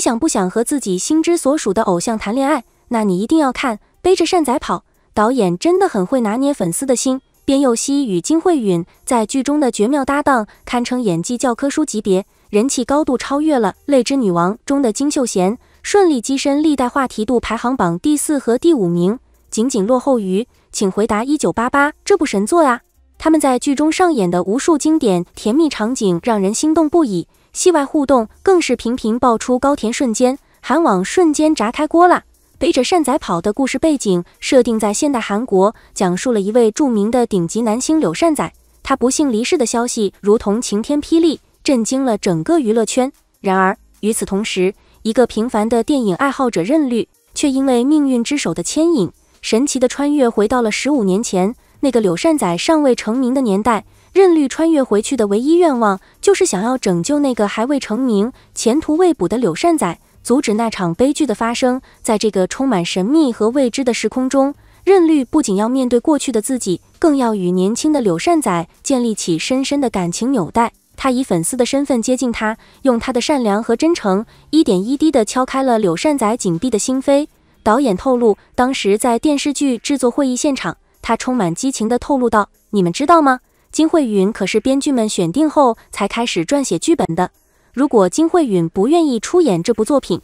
想不想和自己心之所属的偶像谈恋爱？那你一定要看《背着善宰跑》。导演真的很会拿捏粉丝的心。边佑锡与金惠允在剧中的绝妙搭档，堪称演技教科书级别，人气高度超越了《泪之女王》中的金秀贤，顺利跻身历代话题度排行榜第四和第五名，仅仅落后于《请回答一九八八》这部神作啊！他们在剧中上演的无数经典甜蜜场景，让人心动不已。戏外互动更是频频爆出高甜瞬间，韩网瞬间炸开锅啦！背着善宰跑的故事背景设定在现代韩国，讲述了一位著名的顶级男星柳善宰，他不幸离世的消息如同晴天霹雳，震惊了整个娱乐圈。然而与此同时，一个平凡的电影爱好者任律，却因为命运之手的牵引，神奇的穿越回到了十五年前那个柳善宰尚未成名的年代。任律穿越回去的唯一愿望，就是想要拯救那个还未成名、前途未卜的柳善仔，阻止那场悲剧的发生。在这个充满神秘和未知的时空中，任律不仅要面对过去的自己，更要与年轻的柳善仔建立起深深的感情纽带。他以粉丝的身份接近他，用他的善良和真诚，一点一滴地敲开了柳善仔紧闭的心扉。导演透露，当时在电视剧制作会议现场，他充满激情地透露道：“你们知道吗？”金惠允可是编剧们选定后才开始撰写剧本的。如果金惠允不愿意出演这部作品，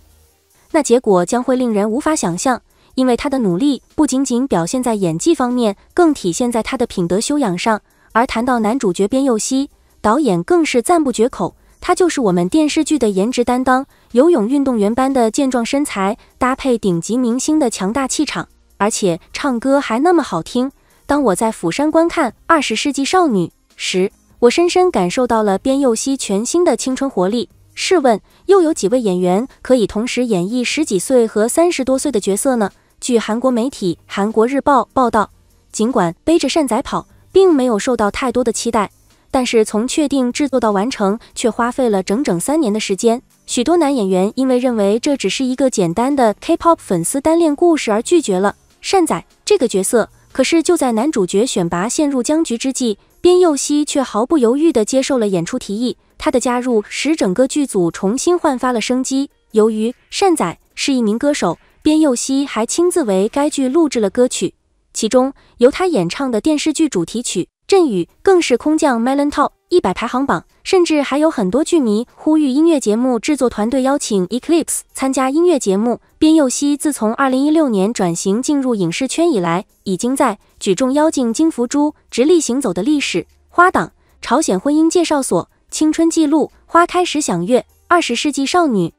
那结果将会令人无法想象。因为他的努力不仅仅表现在演技方面，更体现在他的品德修养上。而谈到男主角边佑锡，导演更是赞不绝口，他就是我们电视剧的颜值担当，游泳运动员般的健壮身材搭配顶级明星的强大气场，而且唱歌还那么好听。当我在釜山观看《二十世纪少女》时，我深深感受到了边佑锡全新的青春活力。试问，又有几位演员可以同时演绎十几岁和三十多岁的角色呢？据韩国媒体《韩国日报》报道，尽管背着善宰跑并没有受到太多的期待，但是从确定制作到完成却花费了整整三年的时间。许多男演员因为认为这只是一个简单的 K-pop 粉丝单恋故事而拒绝了善宰这个角色。可是就在男主角选拔陷入僵局之际，边佑锡却毫不犹豫地接受了演出提议。他的加入使整个剧组重新焕发了生机。由于善宰是一名歌手，边佑锡还亲自为该剧录制了歌曲，其中由他演唱的电视剧主题曲《阵雨》更是空降 Melon Top。一百排行榜，甚至还有很多剧迷呼吁音乐节目制作团队邀请 Eclipse 参加音乐节目。边佑锡自从二零一六年转型进入影视圈以来，已经在《举重妖精金福珠》《直立行走的历史》《花党》《朝鲜婚姻介绍所》《青春记录》《花开时享乐》《二十世纪少女》《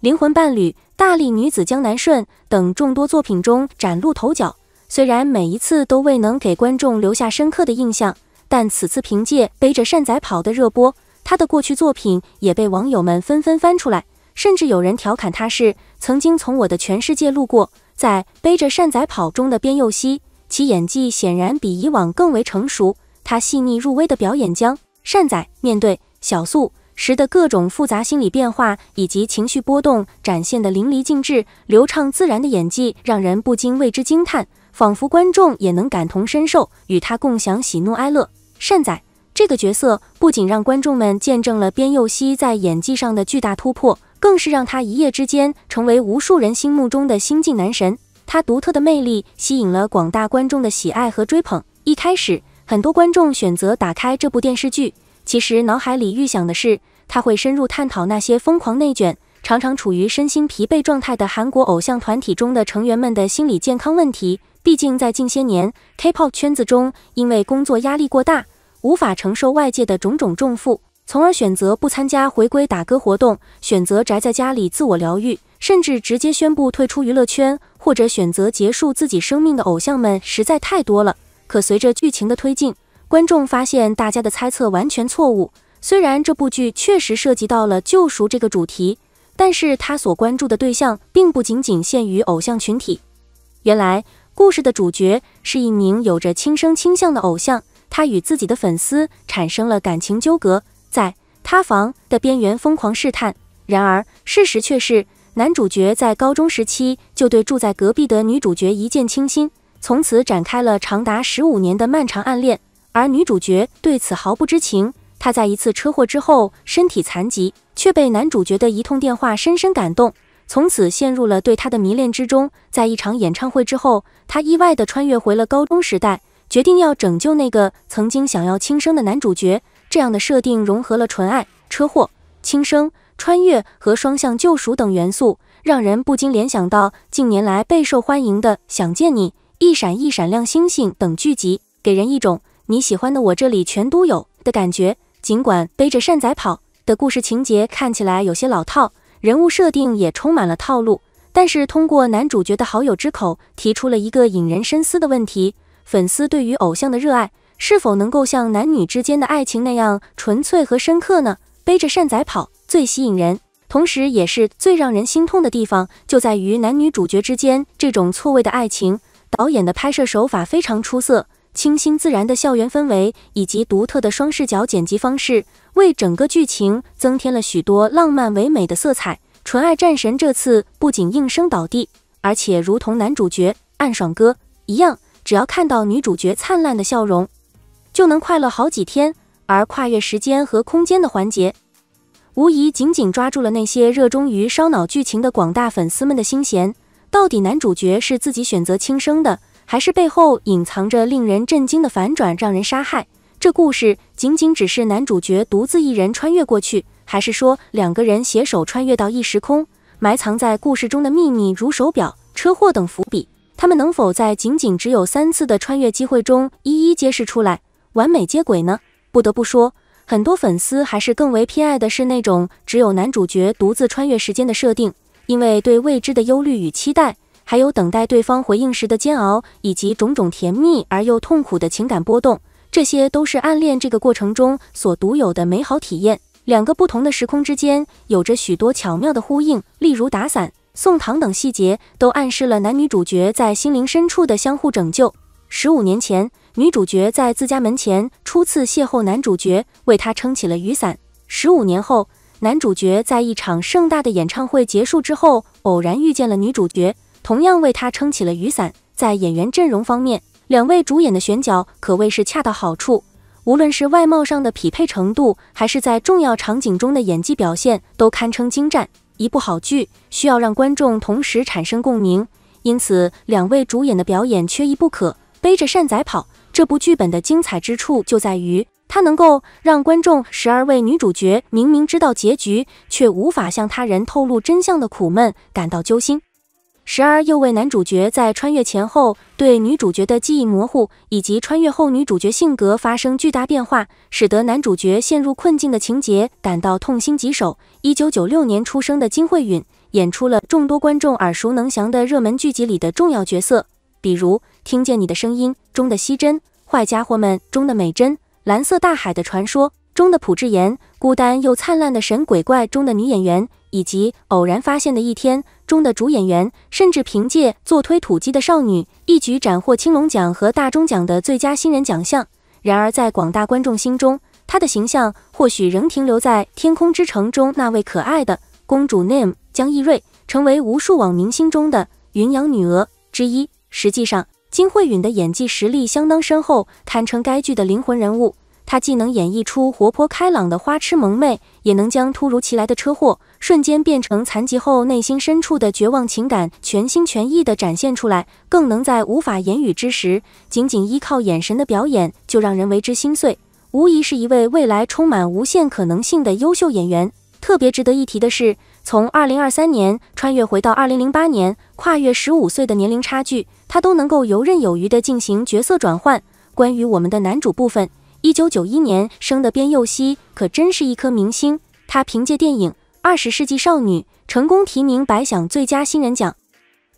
灵魂伴侣》《大力女子江南顺》等众多作品中崭露头角，虽然每一次都未能给观众留下深刻的印象。但此次凭借《背着善宰跑》的热播，他的过去作品也被网友们纷纷翻出来，甚至有人调侃他是曾经从我的全世界路过，在《背着善宰跑》中的边佑锡，其演技显然比以往更为成熟。他细腻入微的表演将善宰面对小素时的各种复杂心理变化以及情绪波动展现得淋漓尽致，流畅自然的演技让人不禁为之惊叹，仿佛观众也能感同身受，与他共享喜怒哀乐。善宰这个角色不仅让观众们见证了边佑锡在演技上的巨大突破，更是让他一夜之间成为无数人心目中的新晋男神。他独特的魅力吸引了广大观众的喜爱和追捧。一开始，很多观众选择打开这部电视剧，其实脑海里预想的是他会深入探讨那些疯狂内卷、常常处于身心疲惫状态的韩国偶像团体中的成员们的心理健康问题。毕竟，在近些年 K-pop 圈子中，因为工作压力过大，无法承受外界的种种重负，从而选择不参加回归打歌活动，选择宅在家里自我疗愈，甚至直接宣布退出娱乐圈，或者选择结束自己生命的偶像们实在太多了。可随着剧情的推进，观众发现大家的猜测完全错误。虽然这部剧确实涉及到了救赎这个主题，但是他所关注的对象并不仅仅限于偶像群体。原来，故事的主角是一名有着轻生倾向的偶像。他与自己的粉丝产生了感情纠葛，在塌房的边缘疯狂试探。然而，事实却是男主角在高中时期就对住在隔壁的女主角一见倾心，从此展开了长达十五年的漫长暗恋。而女主角对此毫不知情。她在一次车祸之后身体残疾，却被男主角的一通电话深深感动，从此陷入了对他的迷恋之中。在一场演唱会之后，他意外地穿越回了高中时代。决定要拯救那个曾经想要轻生的男主角，这样的设定融合了纯爱、车祸、轻生、穿越和双向救赎等元素，让人不禁联想到近年来备受欢迎的《想见你》《一闪一闪亮星星》等剧集，给人一种你喜欢的我这里全都有的感觉。尽管背着善仔跑的故事情节看起来有些老套，人物设定也充满了套路，但是通过男主角的好友之口提出了一个引人深思的问题。粉丝对于偶像的热爱是否能够像男女之间的爱情那样纯粹和深刻呢？背着善仔跑最吸引人，同时也是最让人心痛的地方，就在于男女主角之间这种错位的爱情。导演的拍摄手法非常出色，清新自然的校园氛围以及独特的双视角剪辑方式，为整个剧情增添了许多浪漫唯美的色彩。纯爱战神这次不仅应声倒地，而且如同男主角暗爽哥一样。只要看到女主角灿烂的笑容，就能快乐好几天。而跨越时间和空间的环节，无疑紧紧抓住了那些热衷于烧脑剧情的广大粉丝们的心弦。到底男主角是自己选择轻生的，还是背后隐藏着令人震惊的反转让人杀害？这故事仅仅只是男主角独自一人穿越过去，还是说两个人携手穿越到异时空？埋藏在故事中的秘密，如手表、车祸等伏笔。他们能否在仅仅只有三次的穿越机会中一一揭示出来，完美接轨呢？不得不说，很多粉丝还是更为偏爱的是那种只有男主角独自穿越时间的设定，因为对未知的忧虑与期待，还有等待对方回应时的煎熬，以及种种甜蜜而又痛苦的情感波动，这些都是暗恋这个过程中所独有的美好体验。两个不同的时空之间有着许多巧妙的呼应，例如打伞。送糖等细节都暗示了男女主角在心灵深处的相互拯救。十五年前，女主角在自家门前初次邂逅男主角，为他撑起了雨伞；十五年后，男主角在一场盛大的演唱会结束之后，偶然遇见了女主角，同样为她撑起了雨伞。在演员阵容方面，两位主演的选角可谓是恰到好处，无论是外貌上的匹配程度，还是在重要场景中的演技表现，都堪称精湛。一部好剧需要让观众同时产生共鸣，因此两位主演的表演缺一不可。背着善仔跑这部剧本的精彩之处就在于，它能够让观众时而为女主角明明知道结局却无法向他人透露真相的苦闷感到揪心。时而又为男主角在穿越前后对女主角的记忆模糊，以及穿越后女主角性格发生巨大变化，使得男主角陷入困境的情节感到痛心疾首。一九九六年出生的金惠允演出了众多观众耳熟能详的热门剧集里的重要角色，比如《听见你的声音》中的西珍，《坏家伙们》中的美珍，《蓝色大海的传说》中的朴智妍，《孤单又灿烂的神鬼怪》中的女演员。以及偶然发现的一天中的主演员，甚至凭借做推土机的少女一举斩获青龙奖和大钟奖的最佳新人奖项。然而，在广大观众心中，她的形象或许仍停留在《天空之城》中那位可爱的公主。name 江艺瑞成为无数网明星中的云阳女鹅之一。实际上，金惠允的演技实力相当深厚，堪称该剧的灵魂人物。他既能演绎出活泼开朗的花痴萌妹，也能将突如其来的车祸瞬间变成残疾后内心深处的绝望情感全心全意地展现出来，更能在无法言语之时，仅仅依靠眼神的表演就让人为之心碎，无疑是一位未来充满无限可能性的优秀演员。特别值得一提的是，从二零二三年穿越回到二零零八年，跨越十五岁的年龄差距，他都能够游刃有余地进行角色转换。关于我们的男主部分。一九九一年生的边佑锡可真是一颗明星，他凭借电影《二十世纪少女》成功提名白想最佳新人奖。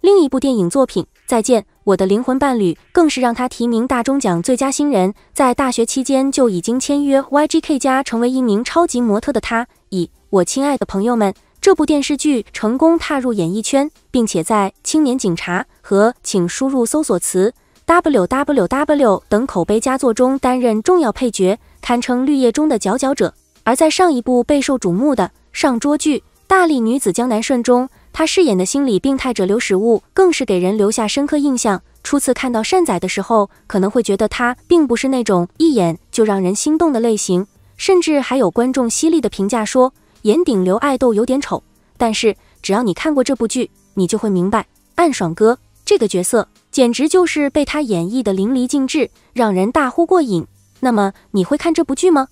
另一部电影作品《再见，我的灵魂伴侣》更是让他提名大钟奖最佳新人。在大学期间就已经签约 YGK 家，成为一名超级模特的他，以《我亲爱的朋友们》这部电视剧成功踏入演艺圈，并且在《青年警察》和《请输入搜索词》。W W W 等口碑佳作中担任重要配角，堪称绿叶中的佼佼者。而在上一部备受瞩目的上桌剧《大力女子江南顺》中，她饰演的心理病态者刘始悟更是给人留下深刻印象。初次看到善宰的时候，可能会觉得他并不是那种一眼就让人心动的类型，甚至还有观众犀利的评价说：“颜顶流爱豆有点丑。”但是只要你看过这部剧，你就会明白暗爽哥这个角色。简直就是被他演绎的淋漓尽致，让人大呼过瘾。那么，你会看这部剧吗？